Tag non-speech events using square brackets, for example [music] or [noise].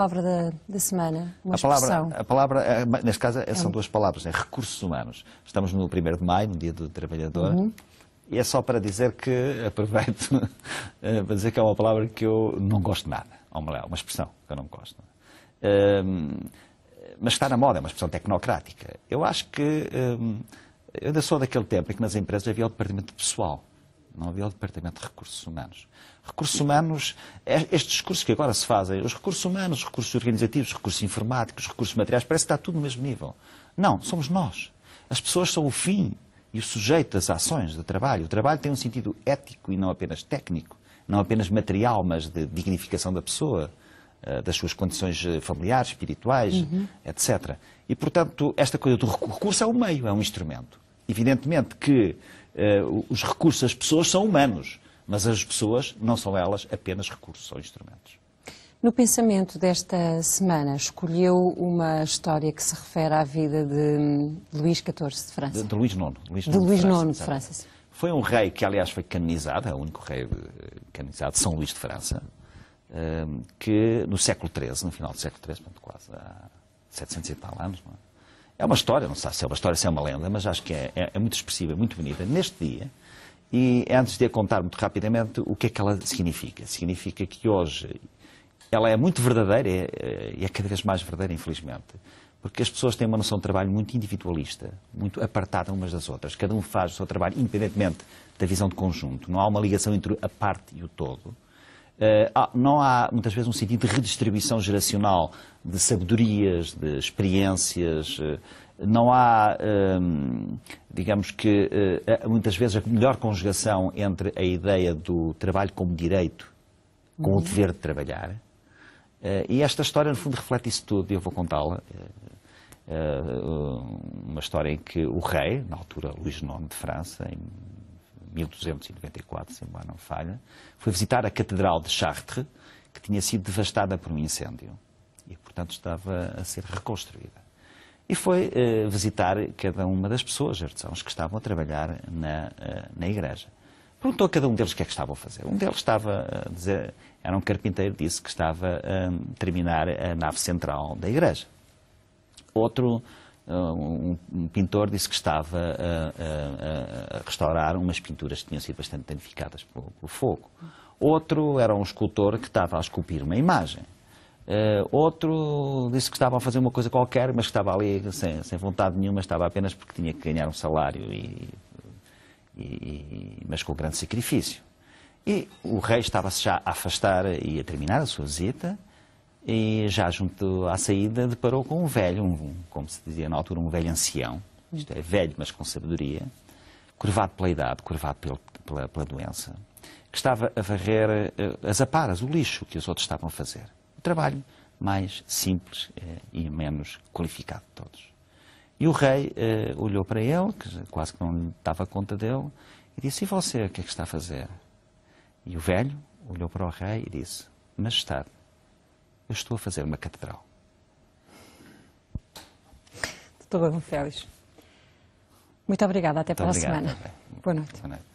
palavra da, da semana, uma a expressão. a palavra, neste caso, é. é são duas palavras, é recursos humanos. Estamos no 1 de maio, no Dia do Trabalhador, uhum. e é só para dizer que, [laughs] aproveito, eh, para dizer que é uma palavra que eu não gosto nada, ou melhor, uma expressão que eu não gosto. Ehm, mas está na moda, é uma expressão tecnocrática. Eu acho que, ehm, eu ainda sou daquele tempo em que nas empresas havia o departamento pessoal. Não havia o Departamento de Recursos Humanos. Recursos Humanos, é, estes discursos que agora se fazem, os recursos humanos, os recursos organizativos, os recursos informáticos, os recursos materiais, parece que está tudo no mesmo nível. Não, somos nós. As pessoas são o fim e o sujeito das ações do trabalho. O trabalho tem um sentido ético e não apenas técnico, não apenas material, mas de dignificação da pessoa, eh, das suas condições eh, familiares, espirituais, uhum. etc. E, portanto, esta coisa do recurso é um meio, é um instrumento. Evidentemente que eh, os recursos, as pessoas são humanos, mas as pessoas não são elas apenas recursos, são instrumentos. No pensamento desta semana, escolheu uma história que se refere à vida de hum, Luís XIV de França. De, de Luís IX. Luís de, de Luís IX de França. Sim. Foi um rei que, aliás, foi canonizado, é o único rei eh, canonizado, São Luís de França, eh, que no século XIII, no final do século XIII, portanto, quase há 700 e tal anos, não é? É uma história, não sei se é uma história, se é uma lenda, mas acho que é, é, é muito expressiva, muito bonita. Neste dia, e é antes de a contar muito rapidamente o que é que ela significa. Significa que hoje ela é muito verdadeira é, é, e é, é cada vez mais verdadeira, infelizmente. Porque as pessoas têm uma noção de trabalho muito individualista, muito apartada umas das outras. Cada um faz o seu trabalho independentemente da visão de conjunto. Não há uma ligação entre a parte e o todo. Eh, ah, não há muitas vezes um sentido de redistribuição geracional de sabedorias, de experiências. Eh, não há, ehm, digamos que, eh, muitas vezes a melhor conjugação entre a ideia do trabalho como direito com uhum. o dever de trabalhar. e esta história, no fundo, reflete isso tudo e eu vou contá-la. uma história em que o rei, na altura Luís IX de França, em 1294, se não falha, foi visitar a Catedral de Chartres, que tinha sido devastada por um incêndio e, portanto, estava a ser reconstruída. E foi uh, visitar cada uma das pessoas, artesãos, que estavam a trabalhar na, uh, na igreja. Perguntou a cada um deles o que é que estavam a fazer. Um deles estava a dizer, era um carpinteiro, disse que estava a terminar a nave central da igreja. Outro ah, um, um, pintor disse que estava a, a, a, restaurar umas pinturas que tinham sido bastante danificadas pelo, pelo fogo. Outro era um escultor que estava a esculpir uma imagem. Uh, outro disse que estava a fazer uma coisa qualquer, mas que estava ali sem, sem vontade nenhuma, estava apenas porque tinha que ganhar um salário, e, e, e, mas com grande sacrifício. E o rei estava-se já a afastar e a terminar a sua visita, e já junto à saída deparou com um velho, um, como se dizia na altura, um velho ancião, isto é, velho mas com sabedoria, curvado pela idade, curvado pela, pela, pela doença, que estava a varrer uh, as aparas, o lixo que os outros estavam a fazer. O trabalho mais simples uh, e menos qualificado de todos. E o rei uh, olhou para ele, que quase que não dava conta dele, e disse, e você, o que é que está a fazer? E o velho olhou para o rei e disse, Majestade, eu estou a fazer uma catedral. Doutor Félix, muito obrigada. Até para a semana. Boa noite. Boa noite.